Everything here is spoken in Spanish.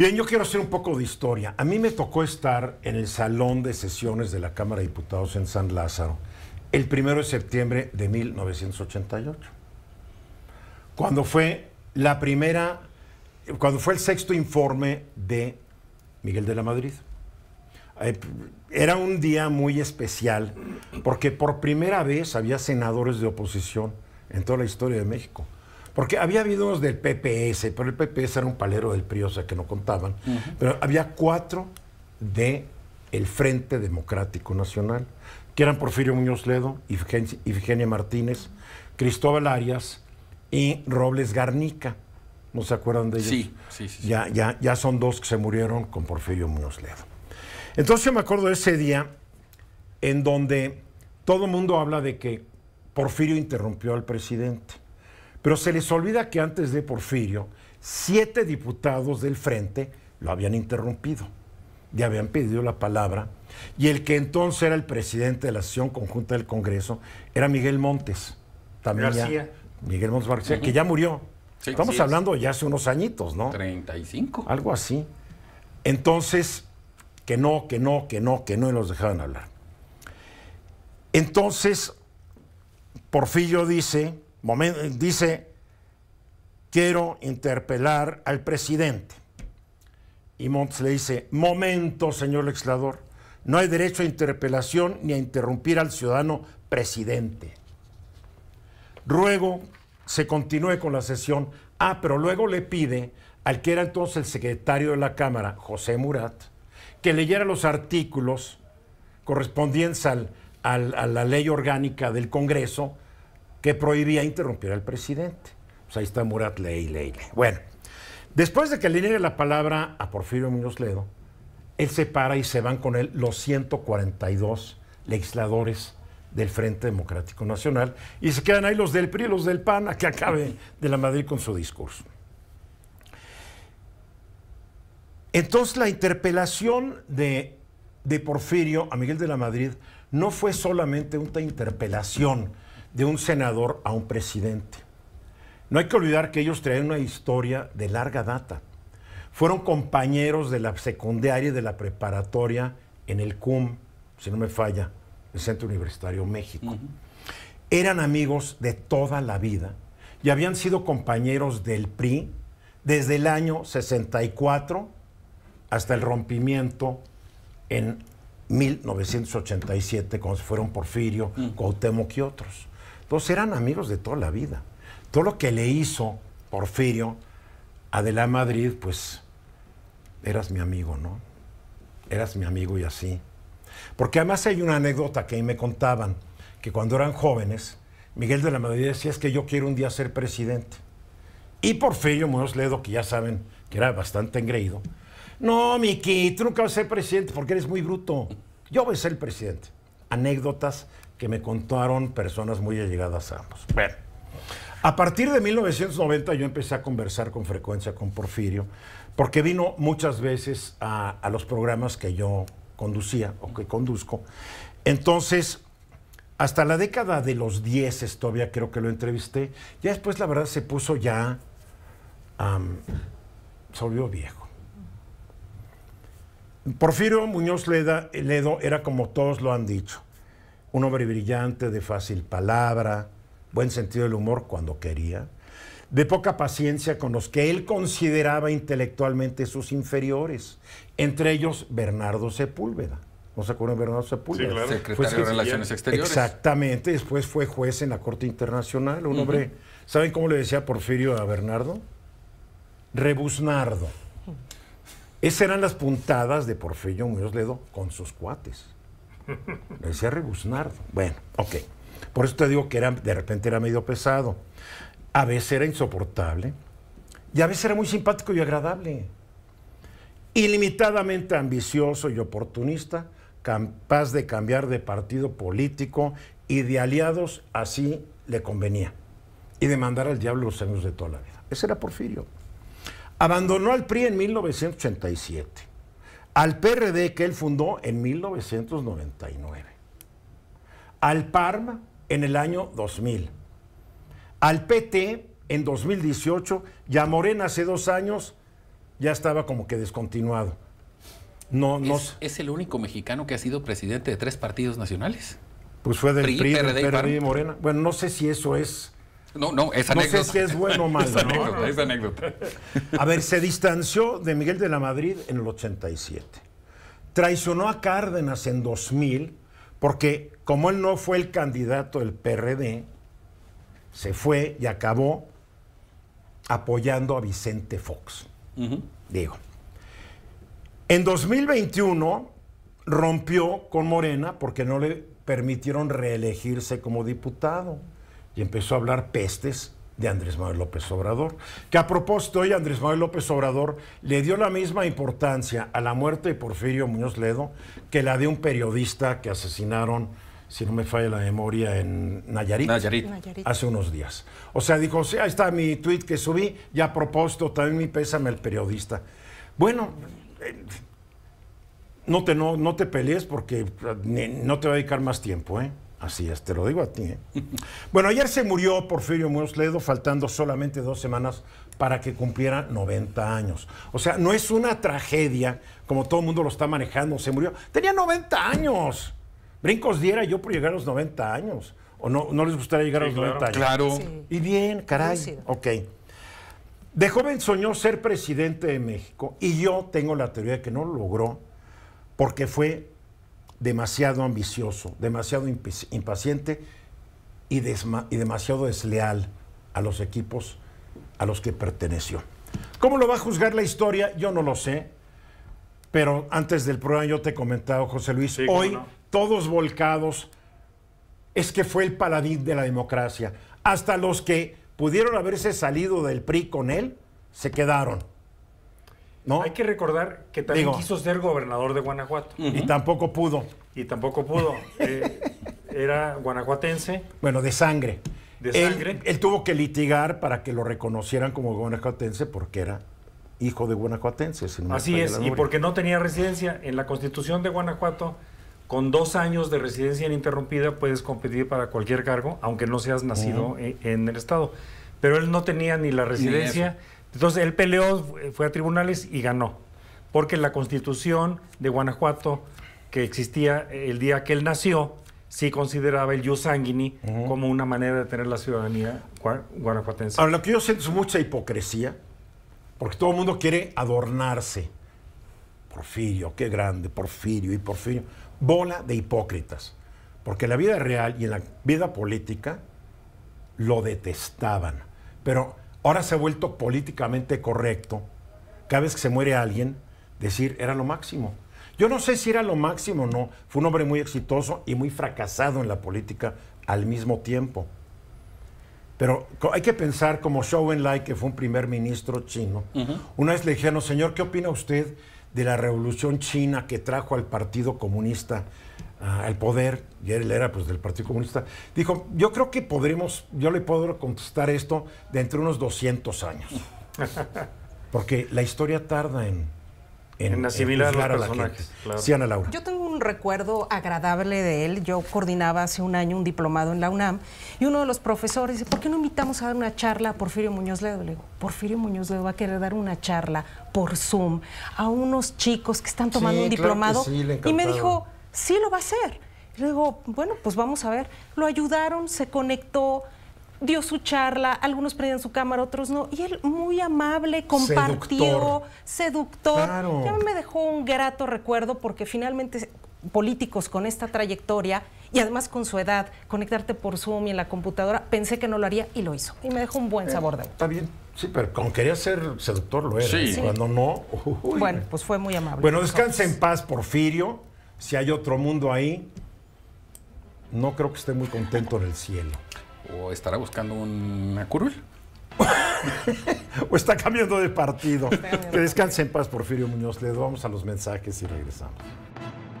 Bien, yo quiero hacer un poco de historia. A mí me tocó estar en el salón de sesiones de la Cámara de Diputados en San Lázaro el primero de septiembre de 1988, cuando fue la primera, cuando fue el sexto informe de Miguel de la Madrid. Eh, era un día muy especial porque por primera vez había senadores de oposición en toda la historia de México. Porque había habido unos del PPS, pero el PPS era un palero del PRI, o sea, que no contaban. Pero había cuatro de el Frente Democrático Nacional, que eran Porfirio Muñoz Ledo, Ifigenia, Martínez, Cristóbal Arias y Robles Garnica. ¿No se acuerdan de ellos? Sí, sí, sí. Ya, ya, ya son dos que se murieron con Porfirio Muñoz Ledo. Entonces yo me acuerdo de ese día en donde todo el mundo habla de que Porfirio interrumpió al presidente. Pero se les olvida que antes de Porfirio, siete diputados del Frente lo habían interrumpido, ya habían pedido la palabra, y el que entonces era el presidente de la sesión conjunta del Congreso era Miguel Montes, también Miguel Montes García, que ya murió. Estamos hablando ya hace unos añitos, ¿no? 35. Algo así. Entonces, que no, que no, que no, que no, y los dejaban hablar. Entonces, Porfirio dice, dice, quiero interpelar al presidente. Y Montes le dice, momento, señor legislador, no hay derecho a interpelación ni a interrumpir al ciudadano presidente. Ruego se continúe con la sesión. Ah, pero luego le pide al que era entonces el secretario de la Cámara, José Murat, que leyera los artículos correspondientes a la ley orgánica del Congreso, que prohibía interrumpir al presidente. Pues ahí está Murat, ley, ley, Bueno, después de que le niegue la palabra a Porfirio Muñoz Ledo, él se para y se van con él los 142 legisladores del Frente Democrático Nacional y se quedan ahí los del PRI y los del PAN a que acabe de la Madrid con su discurso. Entonces la interpelación de, de Porfirio a Miguel de la Madrid no fue solamente una interpelación, de un senador a un presidente. No hay que olvidar que ellos traen una historia de larga data. Fueron compañeros de la secundaria y de la preparatoria en el CUM, si no me falla, el Centro Universitario México. Eran amigos de toda la vida y habían sido compañeros del PRI desde el año 64 hasta el rompimiento en 1987, cuando se fueron Porfirio, uh y otros. Entonces eran amigos de toda la vida. Todo lo que le hizo Porfirio a De la Madrid, pues eras mi amigo, ¿no? Eras mi amigo y así. Porque además hay una anécdota que me contaban, que cuando eran jóvenes, Miguel de la Madrid decía, es que yo quiero un día ser presidente. Y Porfirio Muñoz Ledo, que ya saben que era bastante engreído, no, Miki, tú nunca vas a ser presidente porque eres muy bruto. Yo voy a ser presidente. Anécdotas que me contaron personas muy allegadas a ambos. Bueno, a partir de 1990 yo empecé a conversar con frecuencia con Porfirio, porque vino muchas veces a, los programas que yo conducía o que conduzco. Entonces, hasta la década de los 10 todavía creo que lo entrevisté. Ya después, la verdad, se puso ya. se volvió viejo. Porfirio Muñoz Ledo era como todos lo han dicho un hombre brillante, de fácil palabra, buen sentido del humor cuando quería, de poca paciencia con los que él consideraba intelectualmente sus inferiores, entre ellos Bernardo Sepúlveda. ¿No se acuerdan de Bernardo Sepúlveda? Secretario de Relaciones Exteriores. Exactamente, después fue juez en la Corte Internacional, un hombre, ¿saben cómo le decía Porfirio a Bernardo? Rebusnardo. Esas eran las puntadas de Porfirio Muñoz Ledo con sus cuates. Le decía Rebusnardo. Bueno, ok. Por eso te digo que era, de repente era medio pesado. A veces era insoportable. Y a veces era muy simpático y agradable. Ilimitadamente ambicioso y oportunista, capaz de cambiar de partido político y de aliados, así le convenía. Y de mandar al diablo los años de toda la vida. Ese era Porfirio. Abandonó al PRI en 1987 al PRD que él fundó en 1999, al PARMA en el año 2000, al PT en 2018 y a Morena hace dos años ya estaba como que descontinuado. No, ¿Es, el único mexicano que ha sido presidente de tres partidos nacionales? Pues fue del PRI, PRI, y Morena. Bueno, no sé si eso es no, no, es anécdota. No sé si es bueno o malo. A ver, se distanció de Miguel de la Madrid en el 87. Traicionó a Cárdenas en 2000 porque como él no fue el candidato del PRD, se fue y acabó apoyando a Vicente Fox. Digo. En 2021 rompió con Morena porque no le permitieron reelegirse como diputado y empezó a hablar pestes de Andrés Manuel López Obrador. Que a propósito hoy Andrés Manuel López Obrador le dio la misma importancia a la muerte de Porfirio Muñoz Ledo que la de un periodista que asesinaron, si no me falla la memoria, en Nayarit, hace unos días. O sea, dijo, sí, ahí está mi tweet que subí y a propósito también mi pésame al periodista. Bueno, eh, no, te, no, te pelees porque eh, no te va a dedicar más tiempo, ¿eh? Así es, te lo digo a ti. ¿eh? bueno, ayer se murió Porfirio Muñoz Ledo, faltando solamente dos semanas para que cumpliera 90 años. O sea, no es una tragedia como todo el mundo lo está manejando, se murió. Tenía 90 años. Brincos diera yo por llegar a los 90 años. ¿O no, no les gustaría llegar a los 90 años? Claro. Y bien, caray. ok. De joven soñó ser presidente de México y yo tengo la teoría de que no lo logró porque fue demasiado ambicioso, demasiado impaciente y, demasiado desleal a los equipos a los que perteneció. ¿Cómo lo va a juzgar la historia? Yo no lo sé, pero antes del programa yo te he comentado, José Luis, hoy todos volcados, es que fue el paladín de la democracia. Hasta los que pudieron haberse salido del PRI con él, se quedaron. ¿no? Hay que recordar que también quiso ser gobernador de Guanajuato. Y tampoco pudo. Y tampoco pudo. Eh, era guanajuatense. Bueno, de sangre. De sangre. Él, tuvo que litigar para que lo reconocieran como guanajuatense porque era hijo de guanajuatense. Así es, y porque no tenía residencia. En la constitución de Guanajuato, con dos años de residencia ininterrumpida puedes competir para cualquier cargo, aunque no seas nacido e, en, el Estado. Pero él no tenía ni la residencia. Entonces él peleó, fue a tribunales y ganó, porque la constitución de Guanajuato que existía el día que él nació, sí consideraba el jus sanguini como una manera de tener la ciudadanía guanajuatense. Ahora, lo que yo siento es mucha hipocresía, porque todo el mundo quiere adornarse. Porfirio, qué grande, Porfirio y Porfirio. Bola de hipócritas. Porque en la vida real y en la vida política lo detestaban. Pero Ahora se ha vuelto políticamente correcto, cada vez que se muere alguien, decir era lo máximo. Yo no sé si era lo máximo o no. Fue un hombre muy exitoso y muy fracasado en la política al mismo tiempo. Pero hay que pensar como Zhou Enlai, que fue un primer ministro chino. Una vez le dijeron, señor, ¿qué opina usted de la revolución china que trajo al Partido Comunista al ah, poder, y él era pues del Partido Comunista, dijo, yo creo que podremos, yo le puedo contestar esto dentro de unos 200 años. Porque la historia tarda en, en, asimilar a, la gente. Claro. Sí, Yo tengo un recuerdo agradable de él. Yo coordinaba hace un año un diplomado en la UNAM y uno de los profesores dice, ¿por qué no invitamos a dar una charla a Porfirio Muñoz Ledo? Le digo, Porfirio Muñoz Ledo va a querer dar una charla por Zoom a unos chicos que están tomando un diplomado. y me dijo sí lo va a hacer. Y le bueno, pues vamos a ver. Lo ayudaron, se conectó, dio su charla, algunos prendían su cámara, otros no. Y él muy amable, compartió seductor. Ya me dejó un grato recuerdo porque finalmente políticos con esta trayectoria y además con su edad, conectarte por Zoom y en la computadora, pensé que no lo haría y lo hizo. Y me dejó un buen eh, sabor de boca. Está bien, sí, pero como quería ser seductor lo era. Sí. Cuando no, Bueno, pues fue muy amable. Bueno, descanse en paz, Porfirio si hay otro mundo ahí, no creo que esté muy contento en el cielo. ¿O estará buscando una curul? o está cambiando de partido. que descanse en paz, Porfirio Muñoz. Le vamos a los mensajes y regresamos.